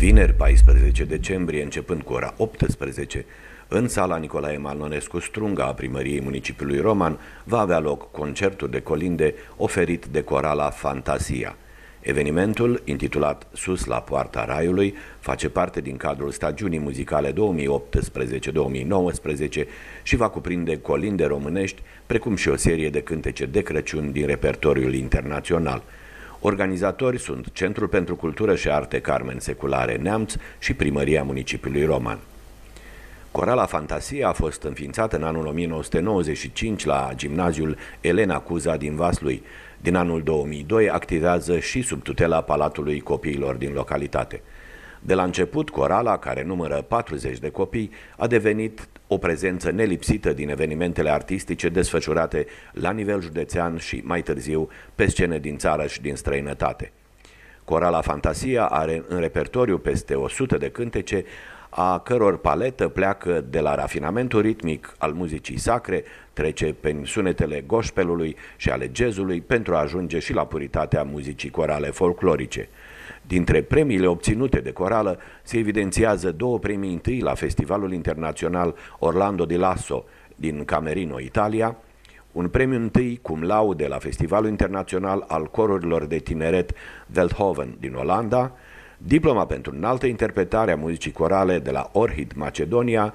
vineri 14 decembrie, începând cu ora 18, în sala Nicolae Manonescu Strunga a primăriei municipiului Roman va avea loc concertul de colinde oferit de corala Fantasia. Evenimentul, intitulat Sus la poarta Raiului, face parte din cadrul stagiunii muzicale 2018-2019 și va cuprinde colinde românești, precum și o serie de cântece de Crăciun din repertoriul internațional. Organizatori sunt Centrul pentru Cultură și Arte Carmen Seculare Neamț și Primăria Municipiului Roman. Corala Fantasie a fost înființată în anul 1995 la gimnaziul Elena Cuza din Vaslui. Din anul 2002 activează și sub tutela Palatului Copiilor din localitate. De la început, Corala, care numără 40 de copii, a devenit o prezență nelipsită din evenimentele artistice desfășurate la nivel județean și mai târziu pe scene din țară și din străinătate. Corala Fantasia are în repertoriu peste 100 de cântece, a căror paletă pleacă de la rafinamentul ritmic al muzicii sacre, trece pe sunetele gospelului și ale jazzului pentru a ajunge și la puritatea muzicii corale folclorice. Dintre premiile obținute de corală se evidențiază două premii întâi la Festivalul Internațional Orlando di Lasso din Camerino, Italia, un premiu întâi cum laude la Festivalul Internațional al Corurilor de Tineret Veldhoven din Olanda, diploma pentru înaltă interpretare a muzicii corale de la Orhid Macedonia,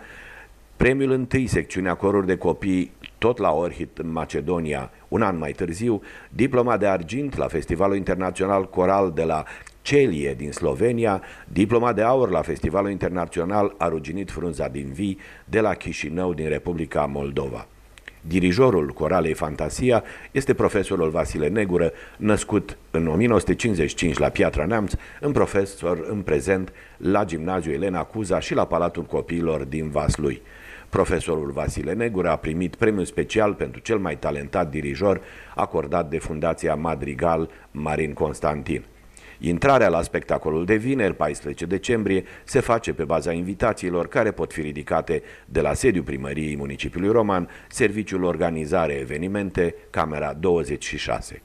premiul întâi secțiunea coruri de copii tot la Orhid în Macedonia, un an mai târziu, diploma de argint la Festivalul Internațional Coral de la Celie din Slovenia, diploma de aur la Festivalul Internațional A Ruginit Frunza din Vii de la Chișinău din Republica Moldova. Dirijorul coralei Fantasia este profesorul Vasile Negură, născut în 1955 la Piatra Neamț, în profesor în prezent la Gimnaziu Elena Cuza și la Palatul Copiilor din Vaslui. Profesorul Vasile Negură a primit premiul special pentru cel mai talentat dirijor acordat de Fundația Madrigal Marin Constantin. Intrarea la spectacolul de vineri, 14 decembrie, se face pe baza invitațiilor care pot fi ridicate de la sediul primăriei municipiului Roman, serviciul organizare evenimente, camera 26.